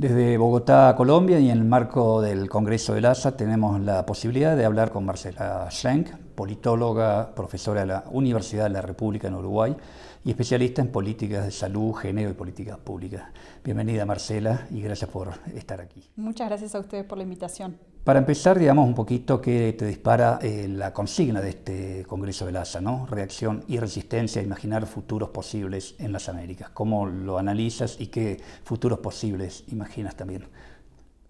Desde Bogotá, Colombia, y en el marco del Congreso de ASA, tenemos la posibilidad de hablar con Marcela Schenk, politóloga, profesora de la Universidad de la República en Uruguay y especialista en políticas de salud, género y políticas públicas. Bienvenida, Marcela, y gracias por estar aquí. Muchas gracias a ustedes por la invitación. Para empezar, digamos un poquito que te dispara eh, la consigna de este Congreso de Laza, ¿no? Reacción y resistencia, a imaginar futuros posibles en las Américas. ¿Cómo lo analizas y qué futuros posibles imaginas también?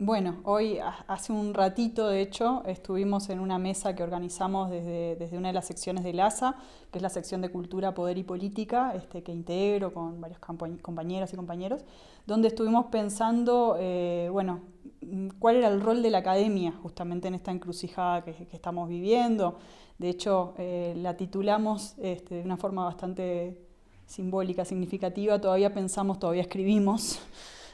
Bueno, hoy, hace un ratito, de hecho, estuvimos en una mesa que organizamos desde, una de las secciones de LASA, que es la sección de Cultura, Poder y Política, este, que integro con varios compañeras y compañeros, donde estuvimos pensando, eh, bueno, cuál era el rol de la academia justamente en esta encrucijada que, estamos viviendo. De hecho, eh, la titulamos este, de una forma bastante simbólica, significativa, todavía pensamos, todavía escribimos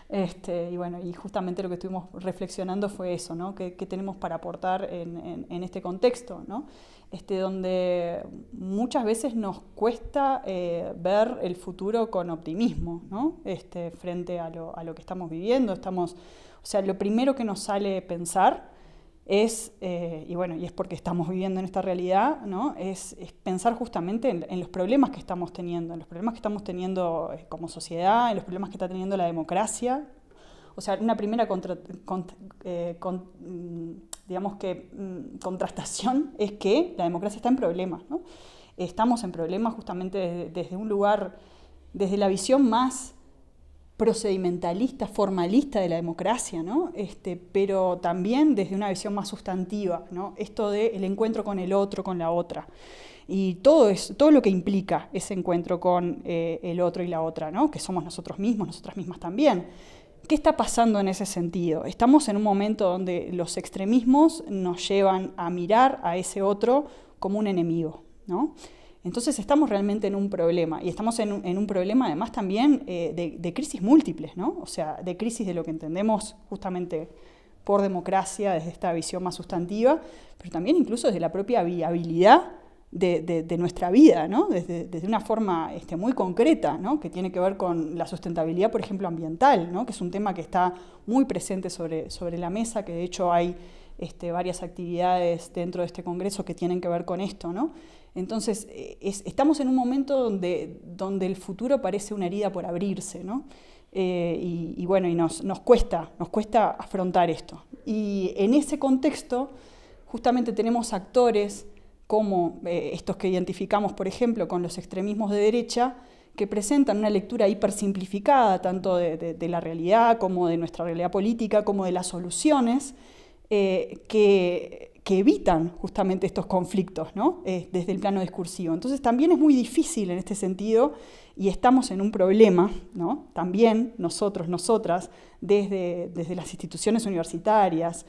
este, y bueno, y justamente lo que estuvimos reflexionando fue eso, ¿no? ¿Qué, tenemos para aportar en, este contexto, ¿no? Este, donde muchas veces nos cuesta eh, ver el futuro con optimismo, ¿no? Este, frente a lo, a lo que estamos viviendo, estamos, o sea, lo primero que nos sale pensar es, eh, y bueno, y es porque estamos viviendo en esta realidad, ¿no? es, pensar justamente en, los problemas que estamos teniendo, en los problemas que estamos teniendo eh, como sociedad, en los problemas que está teniendo la democracia. O sea, una primera eh, mm, digamos que, mm, contrastación es que la democracia está en problemas. ¿no? Estamos en problemas justamente desde un lugar, desde la visión más procedimentalista, formalista de la democracia, ¿no? este, pero también desde una visión más sustantiva, ¿no? esto del el encuentro con el otro, con la otra, y todo, es, todo lo que implica ese encuentro con eh, el otro y la otra, ¿no? que somos nosotros mismos, nosotras mismas también. ¿Qué está pasando en ese sentido? Estamos en un momento donde los extremismos nos llevan a mirar a ese otro como un enemigo. ¿no? Entonces estamos realmente en un problema y estamos en, un problema además también eh, de, crisis múltiples, ¿no? O sea, de crisis de lo que entendemos justamente por democracia desde esta visión más sustantiva, pero también incluso desde la propia viabilidad de, de, de nuestra vida, ¿no? Desde, una forma este, muy concreta, ¿no? Que tiene que ver con la sustentabilidad, por ejemplo, ambiental, ¿no? Que es un tema que está muy presente sobre, sobre la mesa, que de hecho hay este, varias actividades dentro de este congreso que tienen que ver con esto, ¿no? Entonces, eh, estamos en un momento donde, donde el futuro parece una herida por abrirse, eh, y, bueno, y nos, cuesta, nos cuesta afrontar esto. Y en ese contexto, justamente tenemos actores como eh, estos que identificamos, por ejemplo, con los extremismos de derecha, que presentan una lectura hipersimplificada tanto de, la realidad como de nuestra realidad política, como de las soluciones, que que evitan justamente estos conflictos ¿no? Eh, desde el plano discursivo. Entonces también es muy difícil en este sentido y estamos en un problema, ¿no? también nosotros, nosotras, desde, las instituciones universitarias,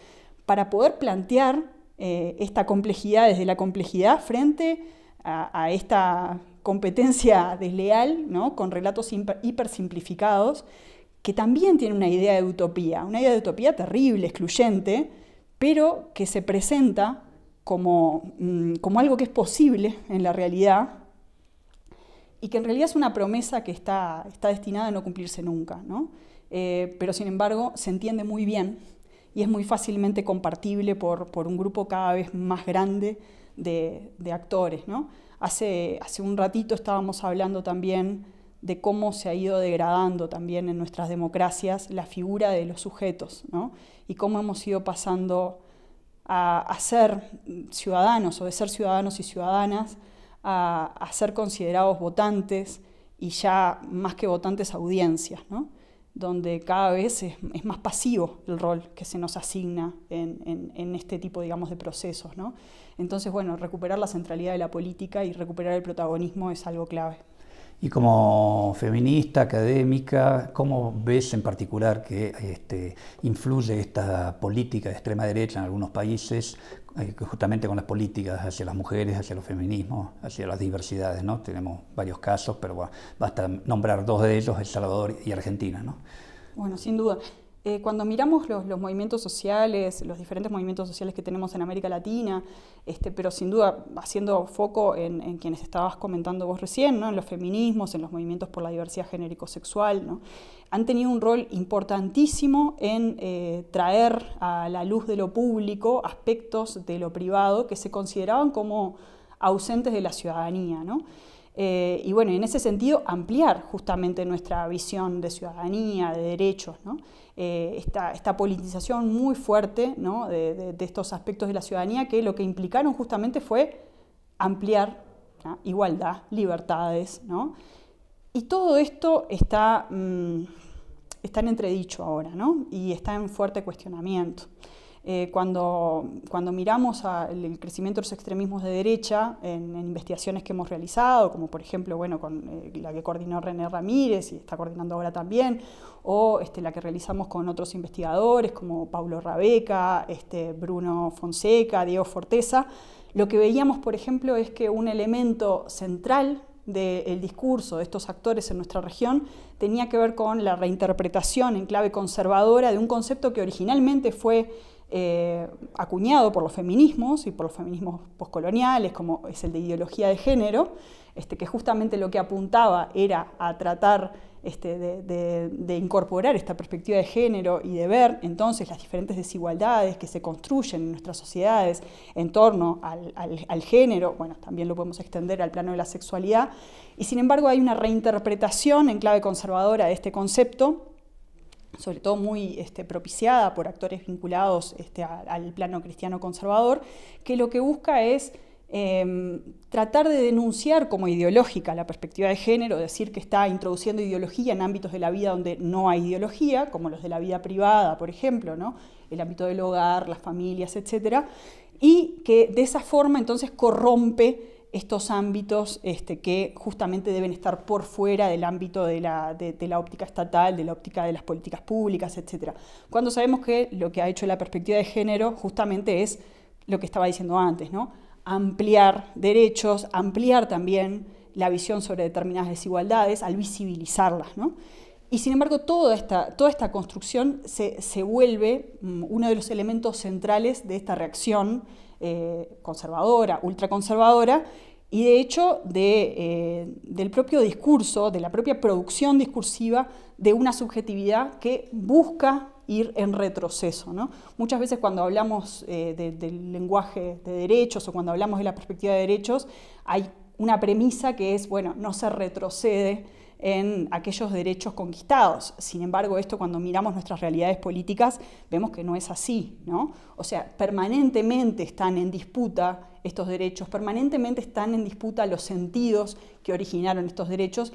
para poder plantear eh, esta complejidad desde la complejidad frente a, esta competencia desleal ¿no? con relatos hipersimplificados que también tiene una idea de utopía, una idea de utopía terrible, excluyente, pero que se presenta mm, como, algo que es posible en la realidad y que en realidad es una promesa que está, destinada a no cumplirse nunca, eh, pero sin embargo se entiende muy bien y es muy fácilmente compartible por, un grupo cada vez más grande de, actores. Hace, hace un ratito estábamos hablando también de cómo se ha ido degradando también en nuestras democracias la figura de los sujetos y cómo hemos ido pasando a, ser ciudadanos o de ser ciudadanos y ciudadanas a, ser considerados votantes y ya más que votantes audiencias, donde cada vez es, más pasivo el rol que se nos asigna en, este tipo de procesos. Entonces, bueno, recuperar la centralidad de la política y recuperar el protagonismo es algo clave. Y como feminista, académica, ¿cómo ves en particular que este, influye esta política de extrema derecha en algunos países, eh, justamente con las políticas hacia las mujeres, hacia los feminismos, hacia las diversidades? ¿no? Tenemos varios casos, pero bueno, basta nombrar dos de ellos, El Salvador y Argentina. ¿no? Bueno, sin duda. Eh, cuando miramos los, movimientos sociales, los diferentes movimientos sociales que tenemos en América Latina, este, pero sin duda haciendo foco en, quienes estabas comentando vos recién, en los feminismos, en los movimientos por la diversidad genérico-sexual, han tenido un rol importantísimo en eh, traer a la luz de lo público aspectos de lo privado que se consideraban como ausentes de la ciudadanía. Eh, y bueno, en ese sentido, ampliar justamente nuestra visión de ciudadanía, de derechos, eh, esta, politización muy fuerte de, estos aspectos de la ciudadanía que lo que implicaron justamente fue ampliar igualdad, libertades. Y todo esto está mm, en entredicho ahora y está en fuerte cuestionamiento. Eh, cuando, cuando miramos el crecimiento de los extremismos de derecha en, investigaciones que hemos realizado, como por ejemplo bueno, con eh, la que coordinó René Ramírez y está coordinando ahora también, o este, la que realizamos con otros investigadores como Pablo Rabeca, este, Bruno Fonseca, Diego Forteza, lo que veíamos por ejemplo es que un elemento central del discurso de estos actores en nuestra región tenía que ver con la reinterpretación en clave conservadora de un concepto que originalmente fue eh, acuñado por los feminismos y por los feminismos poscoloniales, como es el de ideología de género, este, que justamente lo que apuntaba era a tratar este, de, incorporar esta perspectiva de género y de ver entonces las diferentes desigualdades que se construyen en nuestras sociedades en torno al, al género, bueno, también lo podemos extender al plano de la sexualidad, y sin embargo hay una reinterpretación en clave conservadora de este concepto sobre todo muy este, propiciada por actores vinculados este, al plano cristiano conservador, que lo que busca es em, tratar de denunciar como ideológica la perspectiva de género, decir que está introduciendo ideología en ámbitos de la vida donde no hay ideología, como los de la vida privada, por ejemplo, ¿no? el ámbito del hogar, las familias, etc. Y que de esa forma entonces corrompe estos ámbitos este, que justamente deben estar por fuera del ámbito de la, óptica estatal, de la óptica de las políticas públicas, etc. Cuando sabemos que lo que ha hecho la perspectiva de género justamente es lo que estaba diciendo antes, ¿no? ampliar derechos, ampliar también la visión sobre determinadas desigualdades al visibilizarlas. Y sin embargo, toda esta, construcción se, vuelve mm, uno de los elementos centrales de esta reacción eh, conservadora, ultraconservadora, y de hecho eh, del propio discurso, de la propia producción discursiva de una subjetividad que busca ir en retroceso. Muchas veces cuando hablamos eh, del lenguaje de derechos o cuando hablamos de la perspectiva de derechos, hay una premisa que es, bueno, no se retrocede en aquellos derechos conquistados. Sin embargo, esto cuando miramos nuestras realidades políticas vemos que no es así, O sea, permanentemente están en disputa estos derechos, permanentemente están en disputa los sentidos que originaron estos derechos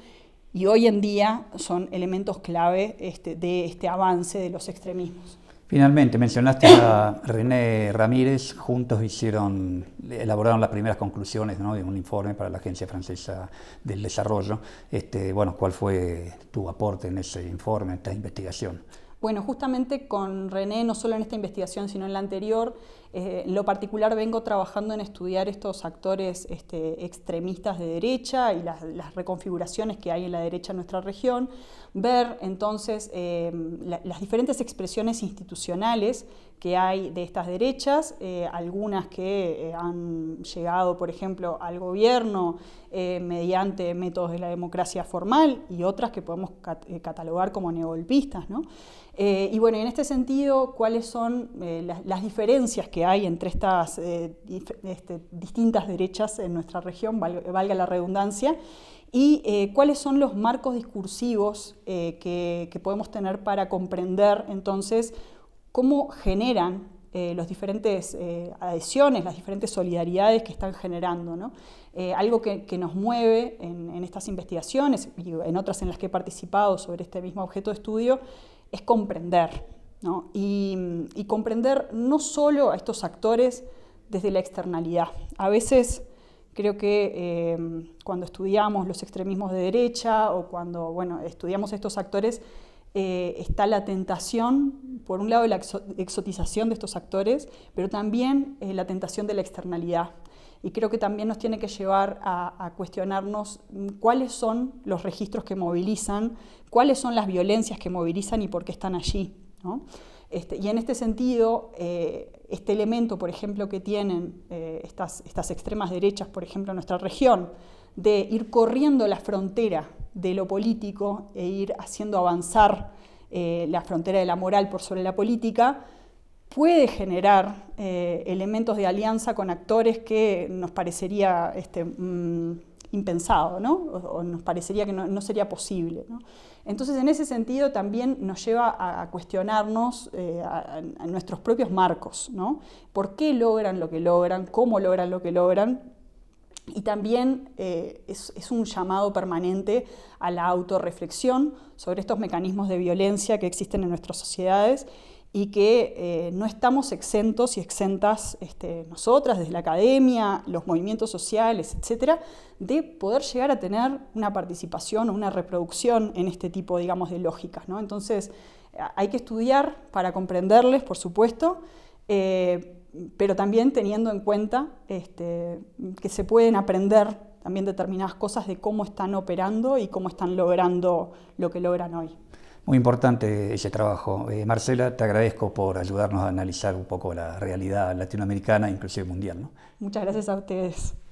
y hoy en día son elementos clave este, de este avance de los extremismos. Finalmente, mencionaste a René Ramírez, juntos hicieron, elaboraron las primeras conclusiones de un informe para la Agencia Francesa del Desarrollo. Este, bueno, ¿Cuál fue tu aporte en ese informe, en esta investigación? Bueno, justamente con René, no solo en esta investigación, sino en la anterior, eh, en lo particular vengo trabajando en estudiar estos actores este, extremistas de derecha y las, reconfiguraciones que hay en la derecha en nuestra región, ver entonces eh, las diferentes expresiones institucionales que hay de estas derechas, eh, algunas que han llegado, por ejemplo, al gobierno, eh, mediante métodos de la democracia formal y otras que podemos eh, catalogar como neogolpistas. ¿no? Eh, y bueno, en este sentido, ¿cuáles son las, diferencias que hay entre estas este, distintas derechas en nuestra región, valga, la redundancia? ¿Y cuáles son los marcos discursivos que, que podemos tener para comprender entonces cómo generan eh, las diferentes eh, adhesiones, las diferentes solidaridades que están generando. Eh, algo que, nos mueve en, estas investigaciones y en otras en las que he participado sobre este mismo objeto de estudio es comprender. Y, comprender no solo a estos actores desde la externalidad. A veces creo que cuando estudiamos los extremismos de derecha o cuando bueno, estudiamos estos actores, eh, está la tentación, por un lado, de la exotización de estos actores, pero también eh, la tentación de la externalidad. Y creo que también nos tiene que llevar a, cuestionarnos mm, cuáles son los registros que movilizan, cuáles son las violencias que movilizan y por qué están allí. Este, y en este sentido, eh, este elemento, por ejemplo, que tienen estas extremas derechas, por ejemplo, en nuestra región, de ir corriendo la frontera de lo político e ir haciendo avanzar eh, la frontera de la moral por sobre la política, puede generar eh, elementos de alianza con actores que nos parecería este, mm, impensado, ¿no? o, nos parecería que no, sería posible. Entonces, en ese sentido, también nos lleva a, cuestionarnos eh, a, nuestros propios marcos, ¿Por qué logran lo que logran? ¿Cómo logran lo que logran? Y también eh, es, un llamado permanente a la autorreflexión sobre estos mecanismos de violencia que existen en nuestras sociedades y que eh, no estamos exentos y exentas este, nosotras, desde la academia, los movimientos sociales, etcétera, de poder llegar a tener una participación o una reproducción en este tipo, digamos, de lógicas. Entonces, hay que estudiar para comprenderles, por supuesto, eh, pero también teniendo en cuenta este, que se pueden aprender también determinadas cosas de cómo están operando y cómo están logrando lo que logran hoy. Muy importante ese trabajo. Eh, Marcela, te agradezco por ayudarnos a analizar un poco la realidad latinoamericana, inclusive mundial. Muchas gracias a ustedes.